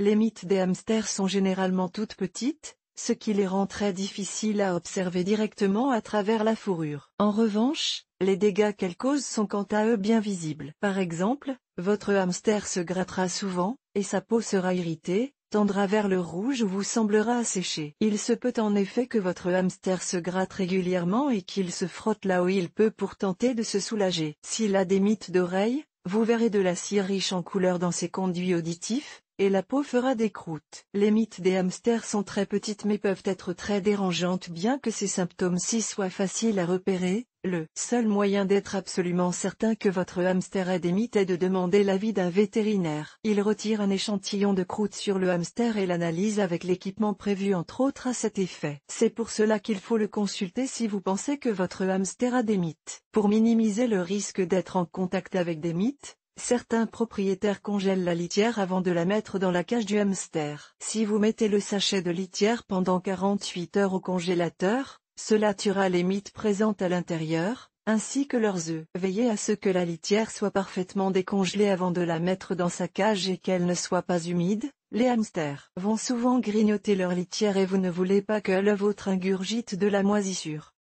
Les mythes des hamsters sont généralement toutes petites, ce qui les rend très difficiles à observer directement à travers la fourrure. En revanche, les dégâts qu'elles causent sont quant à eux bien visibles. Par exemple, votre hamster se grattera souvent, et sa peau sera irritée, tendra vers le rouge ou vous semblera asséchée. Il se peut en effet que votre hamster se gratte régulièrement et qu'il se frotte là où il peut pour tenter de se soulager. S'il a des mythes d'oreilles, vous verrez de la cire riche en couleurs dans ses conduits auditifs, et la peau fera des croûtes. Les mythes des hamsters sont très petites mais peuvent être très dérangeantes bien que ces symptômes ci soient faciles à repérer. Le seul moyen d'être absolument certain que votre hamster a des mythes est de demander l'avis d'un vétérinaire. Il retire un échantillon de croûte sur le hamster et l'analyse avec l'équipement prévu entre autres à cet effet. C'est pour cela qu'il faut le consulter si vous pensez que votre hamster a des mythes. Pour minimiser le risque d'être en contact avec des mythes, Certains propriétaires congèlent la litière avant de la mettre dans la cage du hamster. Si vous mettez le sachet de litière pendant 48 heures au congélateur, cela tuera les mythes présentes à l'intérieur, ainsi que leurs œufs. Veillez à ce que la litière soit parfaitement décongelée avant de la mettre dans sa cage et qu'elle ne soit pas humide. Les hamsters vont souvent grignoter leur litière et vous ne voulez pas que le vôtre ingurgite de la moisissure.